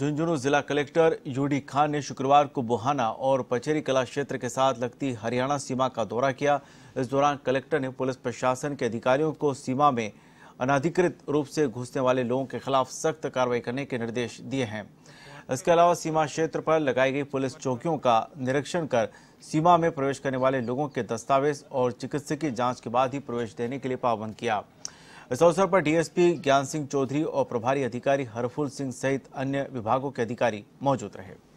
झुंझुनू जिला collector UD Khan ने शुक्रवार को बुहाना और पचेरी कला क्षेत्र के साथ लगती हरियाणा सीमा का दौरा किया इस दौरान कलेक्टर ने पुलिस प्रशासन के अधिकारियों को सीमा में अनाधिकृत रूप से घुसने वाले लोगों के खिलाफ सख्त कार्रवाई करने के निर्देश दिए हैं इसके अलावा सीमा क्षेत्र पर लगाई गई पुलिस चौकियों का निरीक्षण कर सीमा में प्रवेश करने वाले लोगों के दस्तावेज और चिकित्सकीय जाँच के बाद ही प्रवेश देने के लिए पाबंद किया इस अवसर पर डीएसपी ज्ञान सिंह चौधरी और प्रभारी अधिकारी हरफुल सिंह सहित अन्य विभागों के अधिकारी मौजूद रहे